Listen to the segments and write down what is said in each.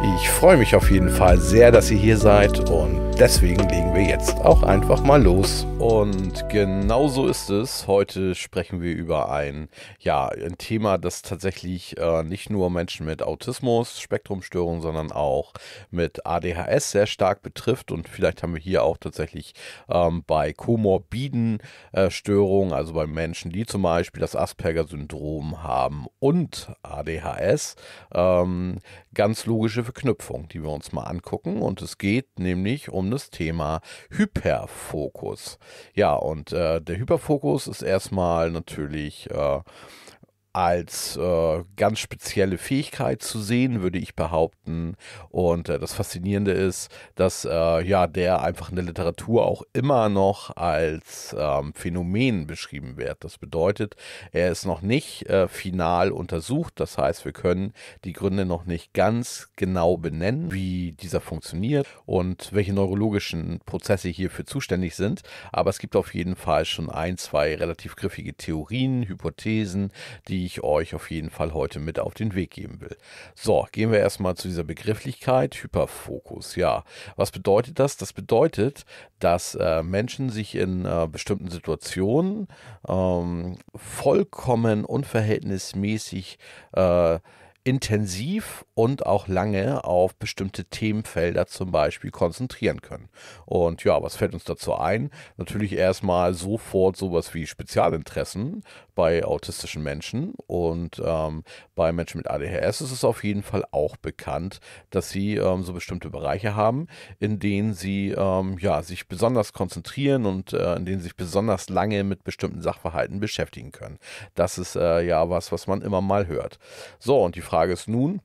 Ich freue mich auf jeden Fall sehr, dass ihr hier seid und deswegen legen wir jetzt auch einfach mal los. Und genau so ist es. Heute sprechen wir über ein, ja, ein Thema, das tatsächlich äh, nicht nur Menschen mit Autismus, Spektrumstörung, sondern auch mit ADHS sehr stark betrifft. Und vielleicht haben wir hier auch tatsächlich ähm, bei komorbiden äh, Störungen, also bei Menschen, die zum Beispiel das Asperger-Syndrom haben und ADHS, ähm, ganz logische Verknüpfungen, die wir uns mal angucken. Und es geht nämlich um um das Thema Hyperfokus. Ja, und äh, der Hyperfokus ist erstmal natürlich äh, als äh, ganz spezielle Fähigkeit zu sehen, würde ich behaupten. Und äh, das Faszinierende ist, dass äh, ja der einfach in der Literatur auch immer noch als ähm, Phänomen beschrieben wird. Das bedeutet, er ist noch nicht äh, final untersucht. Das heißt, wir können die Gründe noch nicht ganz genau benennen, wie dieser funktioniert und welche neurologischen Prozesse hierfür zuständig sind. Aber es gibt auf jeden Fall schon ein, zwei relativ griffige Theorien, Hypothesen, die die ich euch auf jeden Fall heute mit auf den Weg geben will. So, gehen wir erstmal zu dieser Begrifflichkeit Hyperfokus. Ja, was bedeutet das? Das bedeutet, dass äh, Menschen sich in äh, bestimmten Situationen ähm, vollkommen unverhältnismäßig äh, intensiv und auch lange auf bestimmte Themenfelder zum Beispiel konzentrieren können. Und ja, was fällt uns dazu ein? Natürlich erstmal sofort sowas wie Spezialinteressen bei autistischen Menschen und ähm, bei Menschen mit ADHS ist es auf jeden Fall auch bekannt, dass sie ähm, so bestimmte Bereiche haben, in denen sie ähm, ja, sich besonders konzentrieren und äh, in denen sie sich besonders lange mit bestimmten Sachverhalten beschäftigen können. Das ist äh, ja was, was man immer mal hört. So, und die Frage ist nun,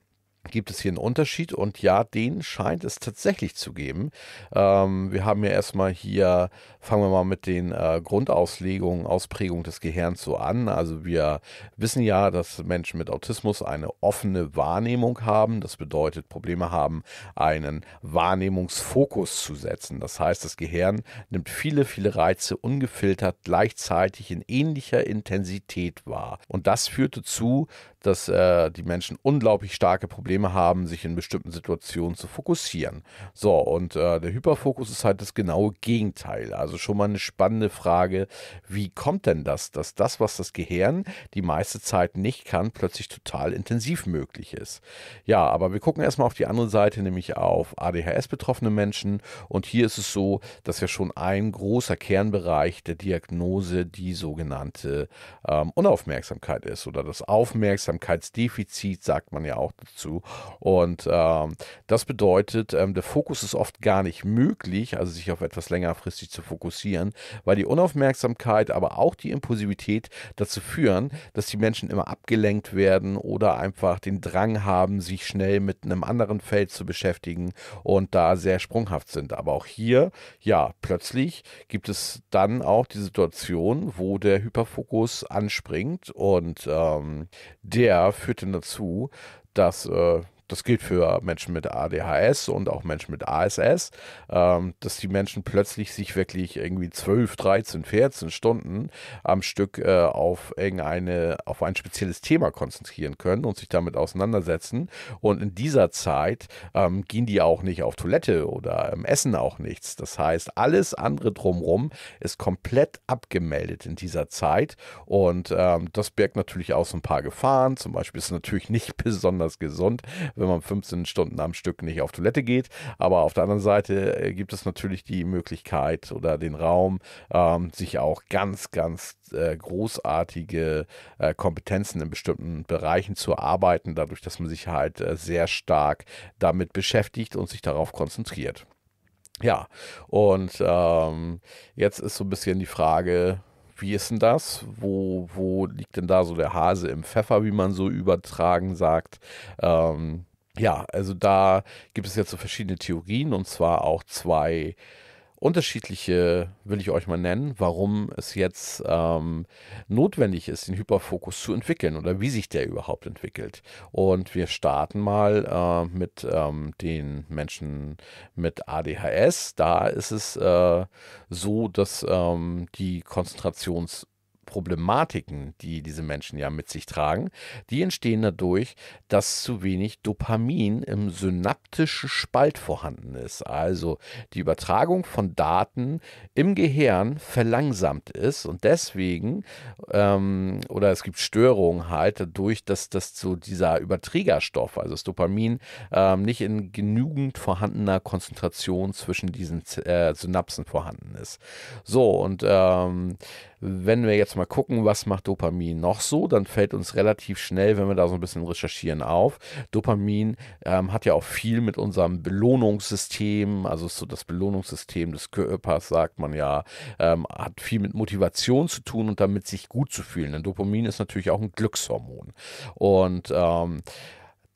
gibt es hier einen Unterschied und ja, den scheint es tatsächlich zu geben. Ähm, wir haben ja erstmal hier, fangen wir mal mit den äh, Grundauslegungen, Ausprägung des Gehirns so an. Also wir wissen ja, dass Menschen mit Autismus eine offene Wahrnehmung haben. Das bedeutet, Probleme haben, einen Wahrnehmungsfokus zu setzen. Das heißt, das Gehirn nimmt viele, viele Reize ungefiltert gleichzeitig in ähnlicher Intensität wahr. Und das führte zu, dass äh, die Menschen unglaublich starke Probleme Probleme haben, sich in bestimmten Situationen zu fokussieren. So, und äh, der Hyperfokus ist halt das genaue Gegenteil. Also schon mal eine spannende Frage, wie kommt denn das, dass das, was das Gehirn die meiste Zeit nicht kann, plötzlich total intensiv möglich ist? Ja, aber wir gucken erstmal auf die andere Seite, nämlich auf ADHS-betroffene Menschen. Und hier ist es so, dass ja schon ein großer Kernbereich der Diagnose die sogenannte ähm, Unaufmerksamkeit ist oder das Aufmerksamkeitsdefizit, sagt man ja auch dazu. Und ähm, das bedeutet, ähm, der Fokus ist oft gar nicht möglich, also sich auf etwas längerfristig zu fokussieren, weil die Unaufmerksamkeit, aber auch die Impulsivität dazu führen, dass die Menschen immer abgelenkt werden oder einfach den Drang haben, sich schnell mit einem anderen Feld zu beschäftigen und da sehr sprunghaft sind. Aber auch hier, ja, plötzlich gibt es dann auch die Situation, wo der Hyperfokus anspringt und ähm, der führt dann dazu, dass äh, das gilt für Menschen mit ADHS und auch Menschen mit ASS, ähm, dass die Menschen plötzlich sich wirklich irgendwie 12, 13, 14 Stunden am Stück äh, auf irgendeine, auf ein spezielles Thema konzentrieren können und sich damit auseinandersetzen. Und in dieser Zeit ähm, gehen die auch nicht auf Toilette oder ähm, essen auch nichts. Das heißt, alles andere drumherum ist komplett abgemeldet in dieser Zeit. Und ähm, das birgt natürlich auch so ein paar Gefahren. Zum Beispiel ist es natürlich nicht besonders gesund, wenn man 15 Stunden am Stück nicht auf Toilette geht. Aber auf der anderen Seite äh, gibt es natürlich die Möglichkeit oder den Raum, ähm, sich auch ganz, ganz äh, großartige äh, Kompetenzen in bestimmten Bereichen zu erarbeiten, dadurch, dass man sich halt äh, sehr stark damit beschäftigt und sich darauf konzentriert. Ja, und ähm, jetzt ist so ein bisschen die Frage, wie ist denn das? Wo, wo liegt denn da so der Hase im Pfeffer, wie man so übertragen sagt? Ähm, ja, also da gibt es jetzt so verschiedene Theorien und zwar auch zwei unterschiedliche, will ich euch mal nennen, warum es jetzt ähm, notwendig ist, den Hyperfokus zu entwickeln oder wie sich der überhaupt entwickelt. Und wir starten mal äh, mit ähm, den Menschen mit ADHS. Da ist es äh, so, dass ähm, die Konzentrations- Problematiken, die diese Menschen ja mit sich tragen, die entstehen dadurch, dass zu wenig Dopamin im synaptischen Spalt vorhanden ist. Also die Übertragung von Daten im Gehirn verlangsamt ist und deswegen, ähm, oder es gibt Störungen halt dadurch, dass, dass so dieser Überträgerstoff, also das Dopamin, ähm, nicht in genügend vorhandener Konzentration zwischen diesen äh, Synapsen vorhanden ist. So, und ähm, wenn wir jetzt jetzt mal gucken, was macht Dopamin noch so, dann fällt uns relativ schnell, wenn wir da so ein bisschen recherchieren, auf. Dopamin ähm, hat ja auch viel mit unserem Belohnungssystem, also so das Belohnungssystem des Körpers, sagt man ja, ähm, hat viel mit Motivation zu tun und damit sich gut zu fühlen. Denn Dopamin ist natürlich auch ein Glückshormon. Und ähm,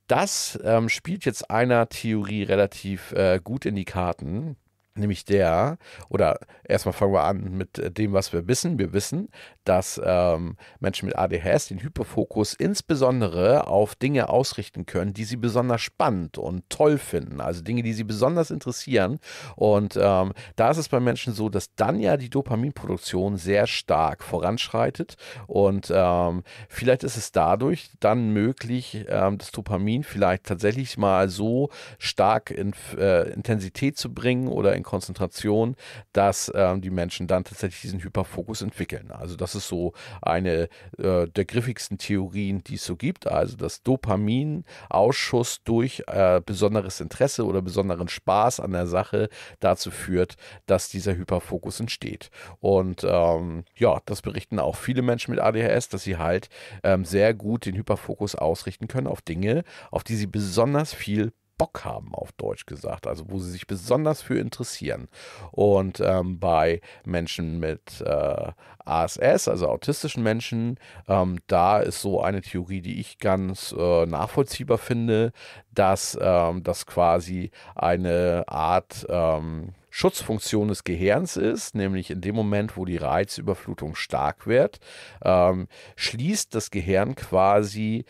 das ähm, spielt jetzt einer Theorie relativ äh, gut in die Karten nämlich der, oder erstmal fangen wir an mit dem, was wir wissen. Wir wissen, dass ähm, Menschen mit ADHS den Hyperfokus insbesondere auf Dinge ausrichten können, die sie besonders spannend und toll finden, also Dinge, die sie besonders interessieren. Und ähm, da ist es bei Menschen so, dass dann ja die Dopaminproduktion sehr stark voranschreitet und ähm, vielleicht ist es dadurch dann möglich, ähm, das Dopamin vielleicht tatsächlich mal so stark in äh, Intensität zu bringen oder in Konzentration, dass ähm, die Menschen dann tatsächlich diesen Hyperfokus entwickeln. Ne? Also das ist so eine äh, der griffigsten Theorien, die es so gibt. Also dass Dopaminausschuss durch äh, besonderes Interesse oder besonderen Spaß an der Sache dazu führt, dass dieser Hyperfokus entsteht. Und ähm, ja, das berichten auch viele Menschen mit ADHS, dass sie halt ähm, sehr gut den Hyperfokus ausrichten können auf Dinge, auf die sie besonders viel Bock haben, auf Deutsch gesagt, also wo sie sich besonders für interessieren. Und ähm, bei Menschen mit äh, ASS, also autistischen Menschen, ähm, da ist so eine Theorie, die ich ganz äh, nachvollziehbar finde, dass ähm, das quasi eine Art ähm, Schutzfunktion des Gehirns ist, nämlich in dem Moment, wo die Reizüberflutung stark wird, ähm, schließt das Gehirn quasi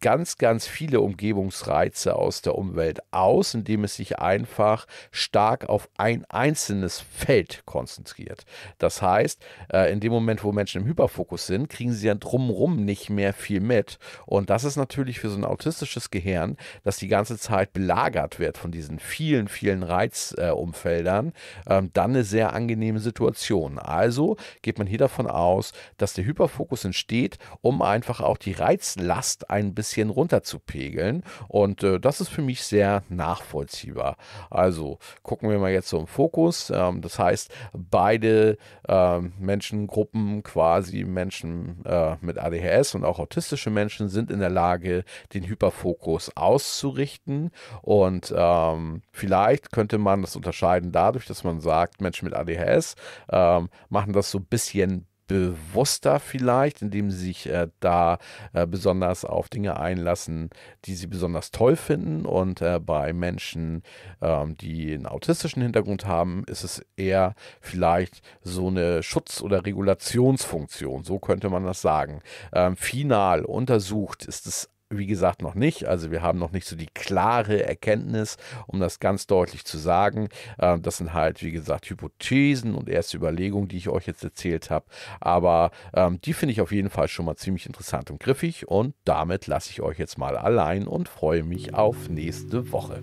ganz, ganz viele Umgebungsreize aus der Umwelt aus, indem es sich einfach stark auf ein einzelnes Feld konzentriert. Das heißt, äh, in dem Moment, wo Menschen im Hyperfokus sind, kriegen sie dann drumherum nicht mehr viel mit. Und das ist natürlich für so ein autistisches Gehirn, das die ganze Zeit belagert wird von diesen vielen, vielen Reizumfeldern, äh, ähm, dann eine sehr angenehme Situation. Also geht man hier davon aus, dass der Hyperfokus entsteht, um einfach auch die Reizlast ein bisschen bisschen runterzupegeln. Und äh, das ist für mich sehr nachvollziehbar. Also gucken wir mal jetzt so Fokus. Ähm, das heißt, beide äh, Menschengruppen, quasi Menschen äh, mit ADHS und auch autistische Menschen, sind in der Lage, den Hyperfokus auszurichten. Und ähm, vielleicht könnte man das unterscheiden dadurch, dass man sagt, Menschen mit ADHS ähm, machen das so ein bisschen bewusster vielleicht, indem sie sich äh, da äh, besonders auf Dinge einlassen, die sie besonders toll finden. Und äh, bei Menschen, ähm, die einen autistischen Hintergrund haben, ist es eher vielleicht so eine Schutz- oder Regulationsfunktion. So könnte man das sagen. Ähm, final untersucht ist es wie gesagt, noch nicht. Also wir haben noch nicht so die klare Erkenntnis, um das ganz deutlich zu sagen. Ähm, das sind halt, wie gesagt, Hypothesen und erste Überlegungen, die ich euch jetzt erzählt habe. Aber ähm, die finde ich auf jeden Fall schon mal ziemlich interessant und griffig. Und damit lasse ich euch jetzt mal allein und freue mich auf nächste Woche.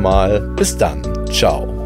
Mal. Bis dann. Ciao.